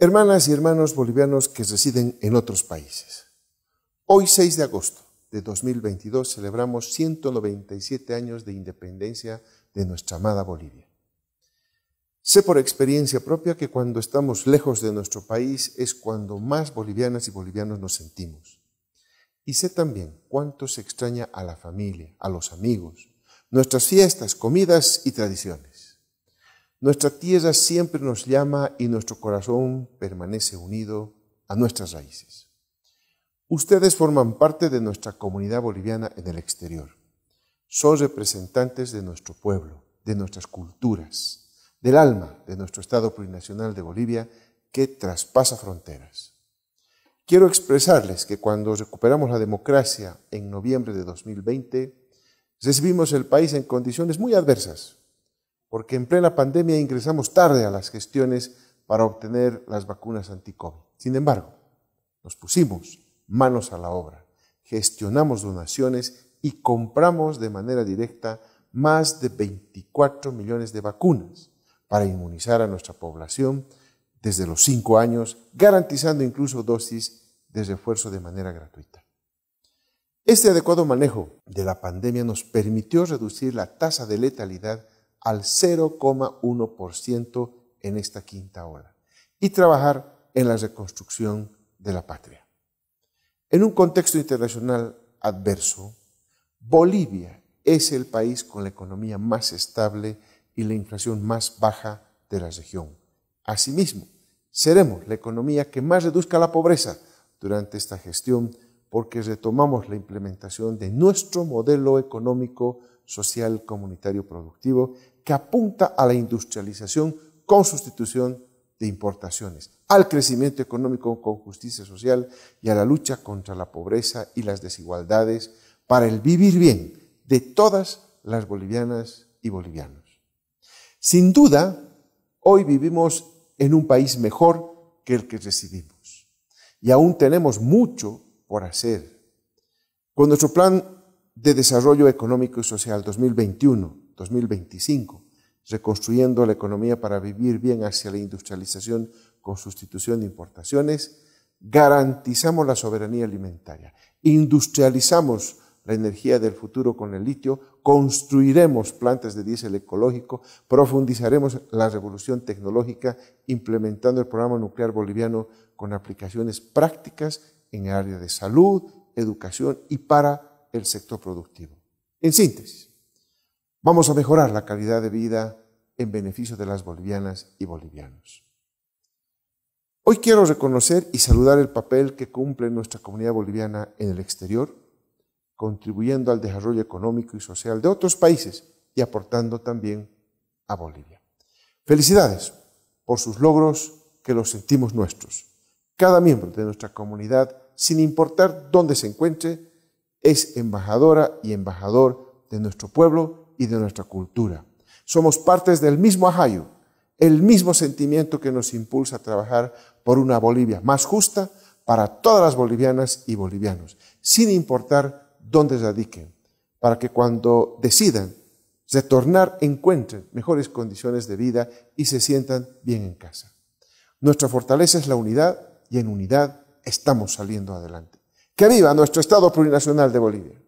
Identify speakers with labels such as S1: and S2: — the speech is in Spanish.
S1: Hermanas y hermanos bolivianos que residen en otros países, hoy 6 de agosto de 2022 celebramos 197 años de independencia de nuestra amada Bolivia. Sé por experiencia propia que cuando estamos lejos de nuestro país es cuando más bolivianas y bolivianos nos sentimos. Y sé también cuánto se extraña a la familia, a los amigos, nuestras fiestas, comidas y tradiciones. Nuestra tierra siempre nos llama y nuestro corazón permanece unido a nuestras raíces. Ustedes forman parte de nuestra comunidad boliviana en el exterior. Son representantes de nuestro pueblo, de nuestras culturas, del alma de nuestro Estado plurinacional de Bolivia que traspasa fronteras. Quiero expresarles que cuando recuperamos la democracia en noviembre de 2020, recibimos el país en condiciones muy adversas, porque en plena pandemia ingresamos tarde a las gestiones para obtener las vacunas anti-COVID. Sin embargo, nos pusimos manos a la obra, gestionamos donaciones y compramos de manera directa más de 24 millones de vacunas para inmunizar a nuestra población desde los 5 años, garantizando incluso dosis de refuerzo de manera gratuita. Este adecuado manejo de la pandemia nos permitió reducir la tasa de letalidad al 0,1% en esta quinta hora y trabajar en la reconstrucción de la patria. En un contexto internacional adverso, Bolivia es el país con la economía más estable y la inflación más baja de la región. Asimismo, seremos la economía que más reduzca la pobreza durante esta gestión porque retomamos la implementación de nuestro modelo económico social comunitario productivo que apunta a la industrialización con sustitución de importaciones, al crecimiento económico con justicia social y a la lucha contra la pobreza y las desigualdades para el vivir bien de todas las bolivianas y bolivianos. Sin duda, hoy vivimos en un país mejor que el que recibimos y aún tenemos mucho por hacer. Con nuestro plan de Desarrollo Económico y Social 2021-2025, reconstruyendo la economía para vivir bien hacia la industrialización con sustitución de importaciones, garantizamos la soberanía alimentaria, industrializamos la energía del futuro con el litio, construiremos plantas de diésel ecológico, profundizaremos la revolución tecnológica implementando el programa nuclear boliviano con aplicaciones prácticas en el área de salud, educación y para el sector productivo. En síntesis, vamos a mejorar la calidad de vida en beneficio de las bolivianas y bolivianos. Hoy quiero reconocer y saludar el papel que cumple nuestra comunidad boliviana en el exterior, contribuyendo al desarrollo económico y social de otros países y aportando también a Bolivia. Felicidades por sus logros que los sentimos nuestros. Cada miembro de nuestra comunidad, sin importar dónde se encuentre, es embajadora y embajador de nuestro pueblo y de nuestra cultura. Somos partes del mismo ajayo, el mismo sentimiento que nos impulsa a trabajar por una Bolivia más justa para todas las bolivianas y bolivianos, sin importar dónde radiquen, para que cuando decidan retornar encuentren mejores condiciones de vida y se sientan bien en casa. Nuestra fortaleza es la unidad y en unidad estamos saliendo adelante que viva nuestro Estado Plurinacional de Bolivia.